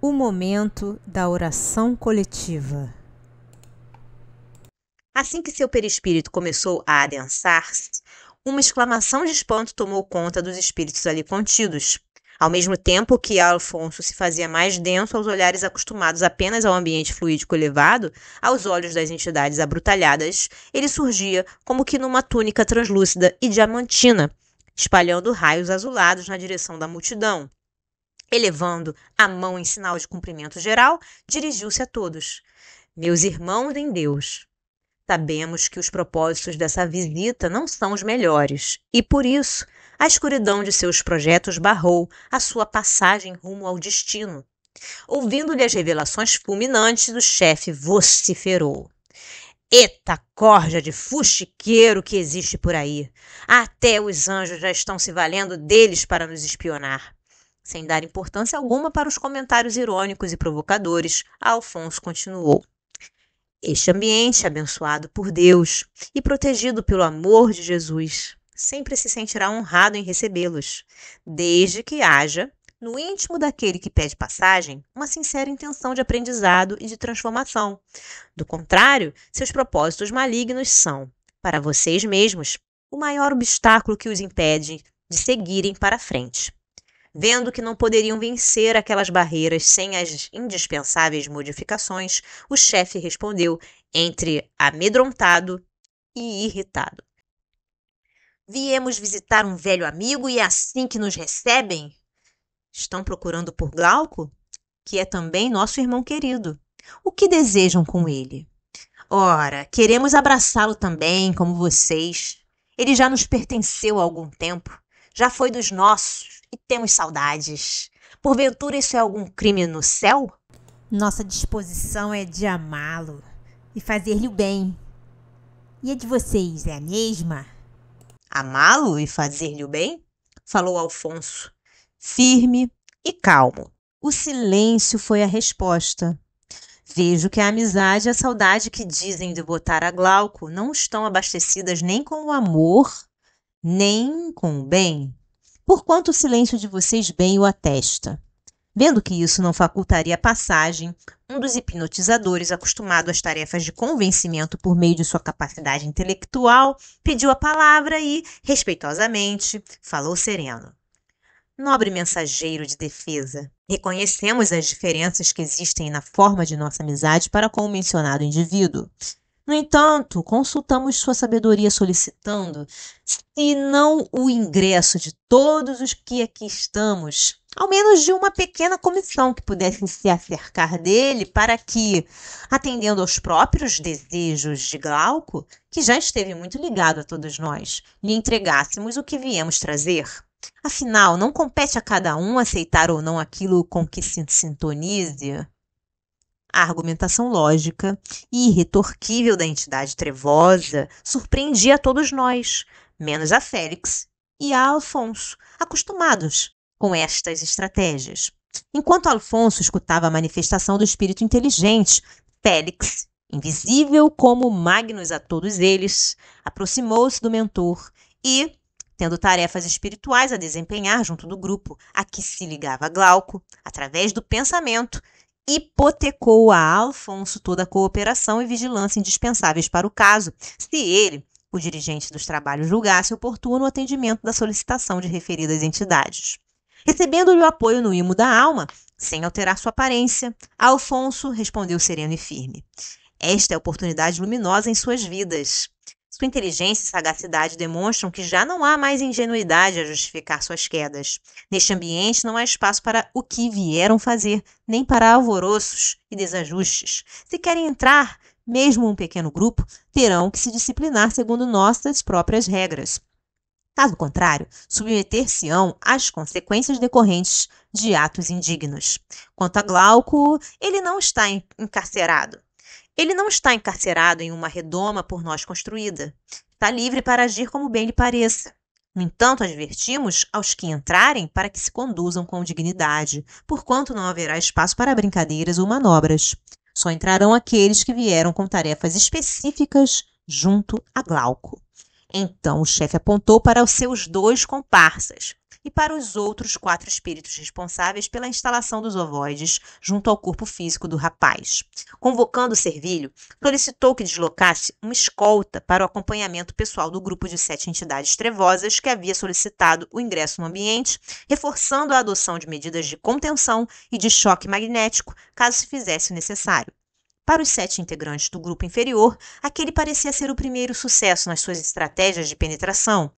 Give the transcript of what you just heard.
o momento da oração coletiva. Assim que seu perispírito começou a adensar-se, uma exclamação de espanto tomou conta dos espíritos ali contidos. Ao mesmo tempo que Alfonso se fazia mais denso aos olhares acostumados apenas ao ambiente fluídico elevado, aos olhos das entidades abrutalhadas, ele surgia como que numa túnica translúcida e diamantina, espalhando raios azulados na direção da multidão. Elevando a mão em sinal de cumprimento geral, dirigiu-se a todos. Meus irmãos em Deus, sabemos que os propósitos dessa visita não são os melhores e, por isso, a escuridão de seus projetos barrou a sua passagem rumo ao destino. Ouvindo-lhe as revelações fulminantes do chefe, vociferou. Eita corja de fuxiqueiro que existe por aí! Até os anjos já estão se valendo deles para nos espionar. Sem dar importância alguma para os comentários irônicos e provocadores, Alfonso continuou. Este ambiente, é abençoado por Deus e protegido pelo amor de Jesus, sempre se sentirá honrado em recebê-los, desde que haja, no íntimo daquele que pede passagem, uma sincera intenção de aprendizado e de transformação. Do contrário, seus propósitos malignos são, para vocês mesmos, o maior obstáculo que os impede de seguirem para frente vendo que não poderiam vencer aquelas barreiras sem as indispensáveis modificações, o chefe respondeu entre amedrontado e irritado. Viemos visitar um velho amigo e é assim que nos recebem? Estão procurando por Glauco, que é também nosso irmão querido. O que desejam com ele? Ora, queremos abraçá-lo também, como vocês. Ele já nos pertenceu há algum tempo já foi dos nossos e temos saudades. Porventura isso é algum crime no céu? Nossa disposição é de amá-lo e fazer-lhe o bem. E a de vocês é a mesma? Amá-lo e fazer-lhe o bem? Falou Alfonso, firme e calmo. O silêncio foi a resposta. Vejo que a amizade e a saudade que dizem de botar a Glauco não estão abastecidas nem com o amor nem com o bem, porquanto o silêncio de vocês bem o atesta. Vendo que isso não facultaria passagem, um dos hipnotizadores, acostumado às tarefas de convencimento por meio de sua capacidade intelectual, pediu a palavra e, respeitosamente, falou sereno. Nobre mensageiro de defesa, reconhecemos as diferenças que existem na forma de nossa amizade para com o mencionado indivíduo. No entanto, consultamos sua sabedoria solicitando, se não o ingresso de todos os que aqui estamos, ao menos de uma pequena comissão que pudesse se acercar dele para que, atendendo aos próprios desejos de Glauco, que já esteve muito ligado a todos nós, lhe entregássemos o que viemos trazer. Afinal, não compete a cada um aceitar ou não aquilo com que se sintonize. A argumentação lógica e irretorquível da entidade trevosa surpreendia a todos nós, menos a Félix e a Alfonso, acostumados com estas estratégias. Enquanto Alfonso escutava a manifestação do espírito inteligente, Félix, invisível como Magnus a todos eles, aproximou-se do mentor e, tendo tarefas espirituais a desempenhar junto do grupo a que se ligava Glauco, através do pensamento, hipotecou a Alfonso toda a cooperação e vigilância indispensáveis para o caso, se ele, o dirigente dos trabalhos, julgasse oportuno o atendimento da solicitação de referidas entidades. Recebendo-lhe o apoio no imo da alma, sem alterar sua aparência, Alfonso respondeu sereno e firme. Esta é a oportunidade luminosa em suas vidas. Sua inteligência e sagacidade demonstram que já não há mais ingenuidade a justificar suas quedas. Neste ambiente não há espaço para o que vieram fazer, nem para alvoroços e desajustes. Se querem entrar, mesmo um pequeno grupo, terão que se disciplinar segundo nossas próprias regras. Caso contrário, submeter-se-ão às consequências decorrentes de atos indignos. Quanto a Glauco, ele não está encarcerado. Ele não está encarcerado em uma redoma por nós construída. Está livre para agir como bem lhe pareça. No entanto, advertimos aos que entrarem para que se conduzam com dignidade, porquanto não haverá espaço para brincadeiras ou manobras. Só entrarão aqueles que vieram com tarefas específicas junto a Glauco. Então o chefe apontou para os seus dois comparsas, e para os outros quatro espíritos responsáveis pela instalação dos ovoides junto ao corpo físico do rapaz. Convocando Servilho, solicitou que deslocasse uma escolta para o acompanhamento pessoal do grupo de sete entidades trevosas que havia solicitado o ingresso no ambiente, reforçando a adoção de medidas de contenção e de choque magnético, caso se fizesse necessário. Para os sete integrantes do grupo inferior, aquele parecia ser o primeiro sucesso nas suas estratégias de penetração.